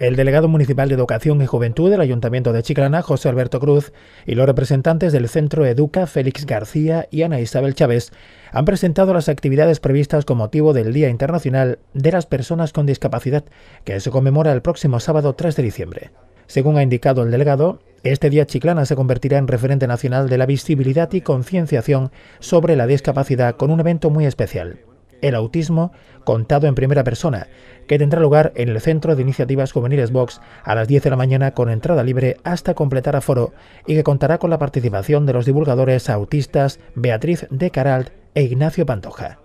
El delegado municipal de Educación y Juventud del Ayuntamiento de Chiclana, José Alberto Cruz, y los representantes del Centro Educa, Félix García y Ana Isabel Chávez, han presentado las actividades previstas con motivo del Día Internacional de las Personas con Discapacidad, que se conmemora el próximo sábado 3 de diciembre. Según ha indicado el delegado, este día Chiclana se convertirá en referente nacional de la visibilidad y concienciación sobre la discapacidad con un evento muy especial el autismo, contado en primera persona, que tendrá lugar en el Centro de Iniciativas Juveniles Vox a las 10 de la mañana con entrada libre hasta completar aforo y que contará con la participación de los divulgadores autistas Beatriz de Caralt e Ignacio Pantoja.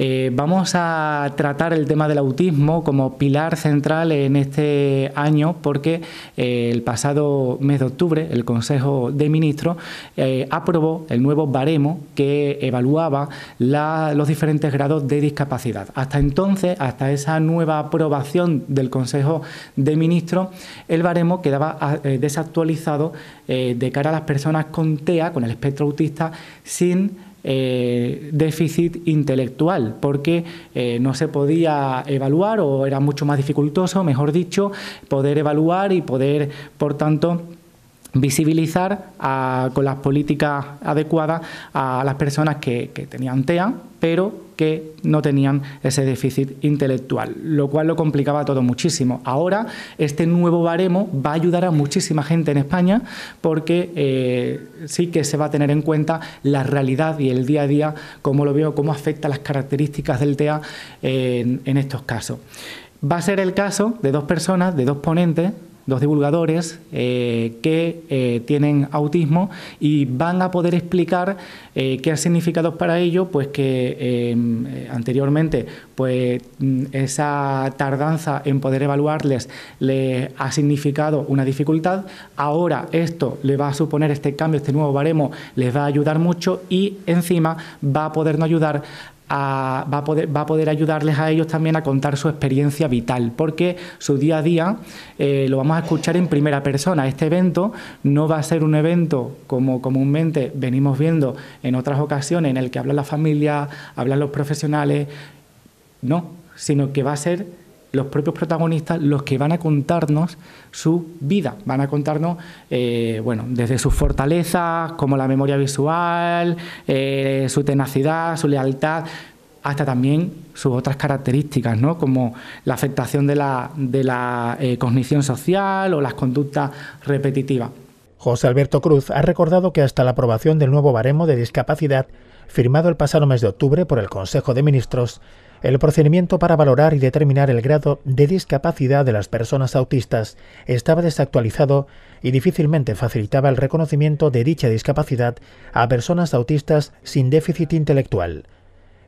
Eh, vamos a tratar el tema del autismo como pilar central en este año porque eh, el pasado mes de octubre el Consejo de Ministros eh, aprobó el nuevo baremo que evaluaba los diferentes grados de discapacidad. Hasta entonces, hasta esa nueva aprobación del Consejo de Ministros, el baremo quedaba ah, desactualizado de cara a las personas con TEA, con el espectro autista, sin eh, déficit intelectual, porque eh, no se podía evaluar o era mucho más dificultoso, mejor dicho, poder evaluar y poder, por tanto, visibilizar con las políticas adecuadas a las personas que, que tenían TEA, pero que no tenían ese déficit intelectual, lo cual lo complicaba todo muchísimo. Ahora, este nuevo baremo va a ayudar a muchísima gente en España porque eh, sí que se va a tener en cuenta la realidad y el día a día, cómo lo veo, cómo afecta las características del TEA en estos casos. Va a ser el caso de dos personas, de dos ponentes, dos divulgadores eh, que eh, tienen autismo y van a poder explicar eh, qué ha significado para ellos, pues que anteriormente pues mm, esa tardanza en poder evaluarles le ha significado una dificultad, ahora esto le va a suponer este cambio, este nuevo baremo les va a ayudar mucho y encima va a podernos ayudar va, a poder, va, a poder, ayudarles a ellos también a contar su experiencia vital, porque su día a día eh, lo vamos a escuchar en primera persona. Este evento no va a ser un evento como comúnmente venimos viendo en otras ocasiones, en el que habla la familia, hablan los profesionales, no, sino que va a ser los propios protagonistas los que van a contarnos su vida, van a contarnos, eh, bueno, desde sus fortalezas, como la memoria visual, eh, su tenacidad, su lealtad, hasta también sus otras características, ¿no? como la afectación de la, de la eh, cognición social o las conductas repetitivas. José Alberto Cruz ha recordado que hasta la aprobación del nuevo baremo de discapacidad, firmado el pasado mes de octubre por el Consejo de Ministros, el procedimiento para valorar y determinar el grado de discapacidad de las personas autistas estaba desactualizado y difícilmente facilitaba el reconocimiento de dicha discapacidad a personas autistas sin déficit intelectual.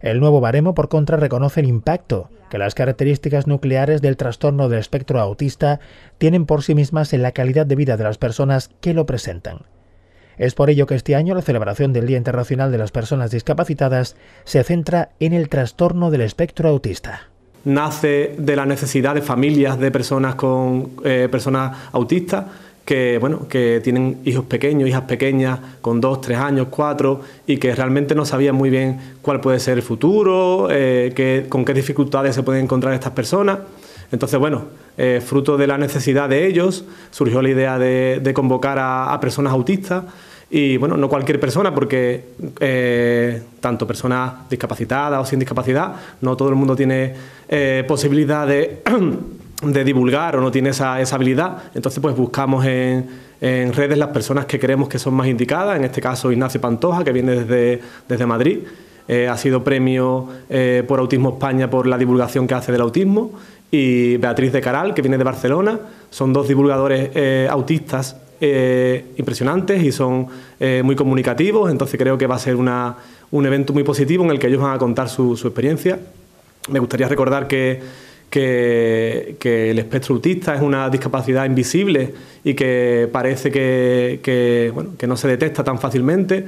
El nuevo baremo, por contra, reconoce el impacto que las características nucleares del trastorno del espectro autista tienen por sí mismas en la calidad de vida de las personas que lo presentan. Es por ello que este año la celebración del Día Internacional de las Personas Discapacitadas se centra en el trastorno del espectro autista nace de la necesidad de familias de personas con eh, personas autistas que que tienen hijos pequeños hijas pequeñas con dos tres años cuatro y que realmente no sabían muy bien cuál puede ser el futuro eh, con qué dificultades se pueden encontrar estas personas entonces bueno eh, fruto de la necesidad de ellos surgió la idea de, convocar a personas autistas y bueno, no cualquier persona, porque eh, tanto personas discapacitadas o sin discapacidad, no todo el mundo tiene eh, posibilidad de, divulgar o no tiene esa, esa habilidad. Entonces, pues buscamos en, en, redes las personas que creemos que son más indicadas, en este caso Ignacio Pantoja, que viene desde, desde Madrid. Eh, ha sido premio por Autismo España por la divulgación que hace del autismo y Beatriz de Caral, que viene de Barcelona. Son dos divulgadores autistas eh, impresionantes y son eh, muy comunicativos, entonces creo que va a ser un evento muy positivo en el que ellos van a contar su, experiencia. Me gustaría recordar que, el espectro autista es una discapacidad invisible y que parece que, no se detecta tan fácilmente,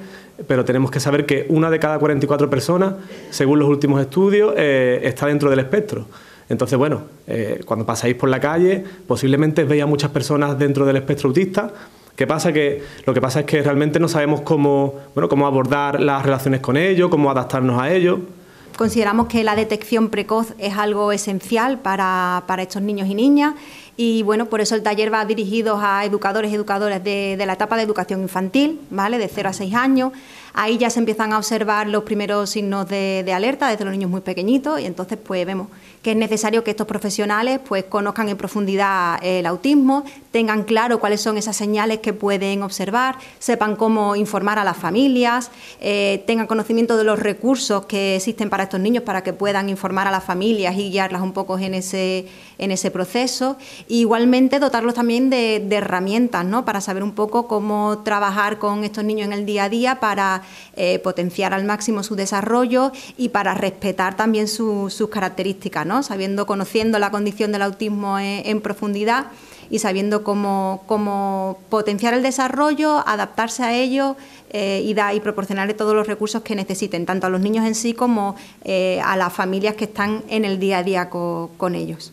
pero tenemos que saber que una de cada 44 personas, según los últimos estudios, eh, está dentro del espectro. Entonces, bueno, eh, cuando pasáis por la calle, posiblemente veis a muchas personas dentro del espectro autista. ¿Qué pasa? Que lo que pasa es que realmente no sabemos cómo, abordar las relaciones con ellos, cómo adaptarnos a ellos. Consideramos que la detección precoz es algo esencial para, para estos niños y niñas y bueno, por eso el taller va dirigido a educadores y educadoras de, la etapa de educación infantil, ¿vale? De 0 a 6 años. Ahí ya se empiezan a observar los primeros signos de, alerta desde los niños muy pequeñitos y entonces pues vemos que es necesario que estos profesionales pues conozcan en profundidad eh, el autismo, tengan claro cuáles son esas señales que pueden observar, sepan cómo informar a las familias, eh, tengan conocimiento de los recursos que existen para estos niños para que puedan informar a las familias y guiarlas un poco en ese, en ese proceso igualmente dotarlos también de, herramientas, ¿no? Para saber un poco cómo trabajar con estos niños en el día a día para eh, potenciar al máximo su desarrollo y para respetar también sus características, ¿no? Sabiendo, conociendo la condición del autismo e, en, profundidad y sabiendo cómo, potenciar el desarrollo, adaptarse a ello eh, y, y proporcionarle todos los recursos que necesiten, tanto a los niños en sí como eh, a las familias que están en el día a día con ellos.